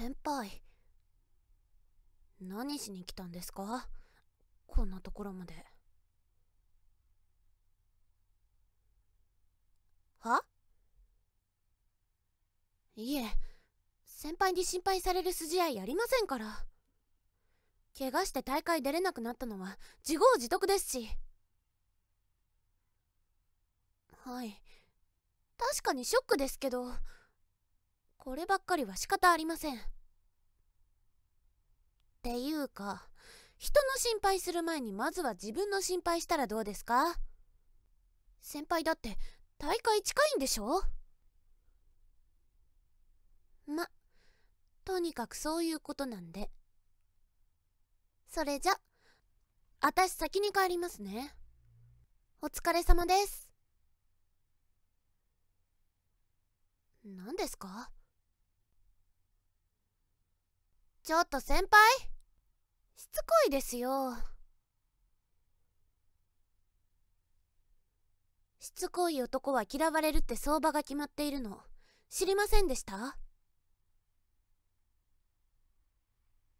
先輩何しに来たんですかこんなところまではいえ先輩に心配される筋合いありませんから怪我して大会出れなくなったのは自業自得ですしはい確かにショックですけどこればっかりは仕方ありませんっていうか人の心配する前にまずは自分の心配したらどうですか先輩だって大会近いんでしょまとにかくそういうことなんでそれじゃあたし先に帰りますねお疲れ様です何ですかちょっと先輩しつこいですよしつこい男は嫌われるって相場が決まっているの知りませんでした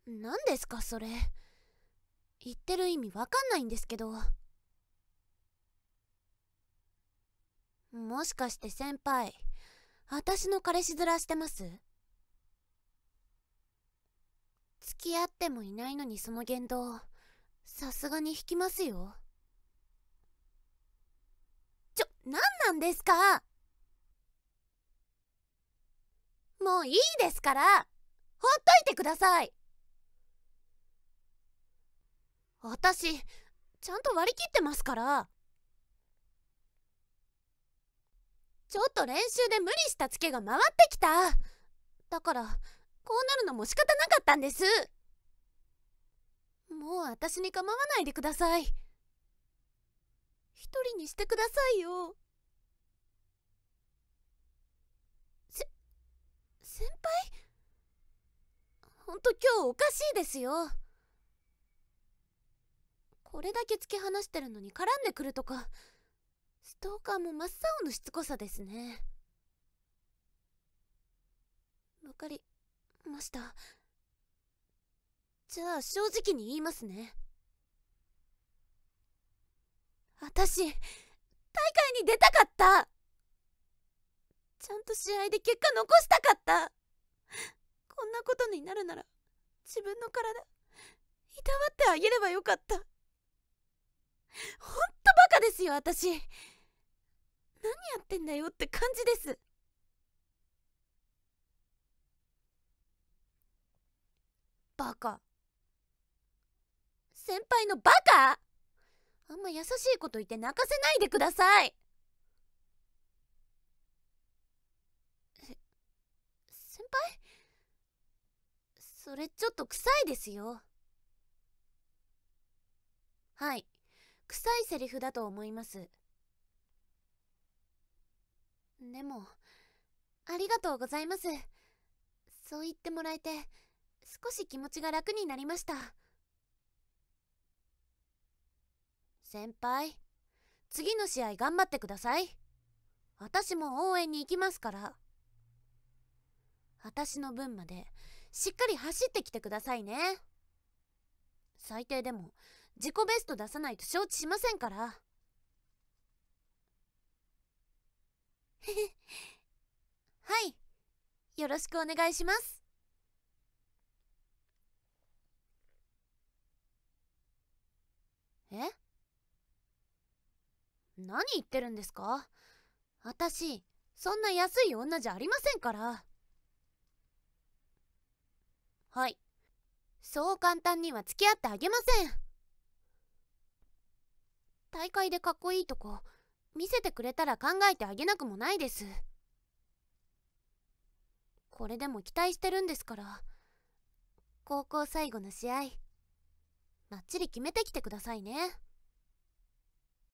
何ですかそれ言ってる意味わかんないんですけどもしかして先輩私の彼氏面してます付き合ってもいないのにその言動、さすがに引きますよ。ちょ、何なんですかもういいですからほっといてください私、ちゃんと割り切ってますから。ちょっと練習で無理したツケが回ってきた。だから、こうなるのも仕方なかったんですもう私に構わないでください一人にしてくださいよせ先輩ほんと今日おかしいですよこれだけ突き放してるのに絡んでくるとかストーカーも真っ青のしつこさですね。わかりましたじゃあ正直に言いますね私大会に出たかったちゃんと試合で結果残したかったこんなことになるなら自分の体いたわってあげればよかったほんとバカですよ私何やってんだよって感じですバカ先輩のバカあんま優しいこと言って泣かせないでください先輩それちょっと臭いですよはい臭いセリフだと思いますでもありがとうございますそう言ってもらえて少し気持ちが楽になりました先輩次の試合頑張ってください私も応援に行きますから私の分までしっかり走ってきてくださいね最低でも自己ベスト出さないと承知しませんから はいよろしくお願いします何言ってるんですか私、そんな安い女じゃありませんから。はい。そう簡単には付き合ってあげません。大会でかっこいいとこ、見せてくれたら考えてあげなくもないです。これでも期待してるんですから。高校最後の試合、まっちり決めてきてくださいね。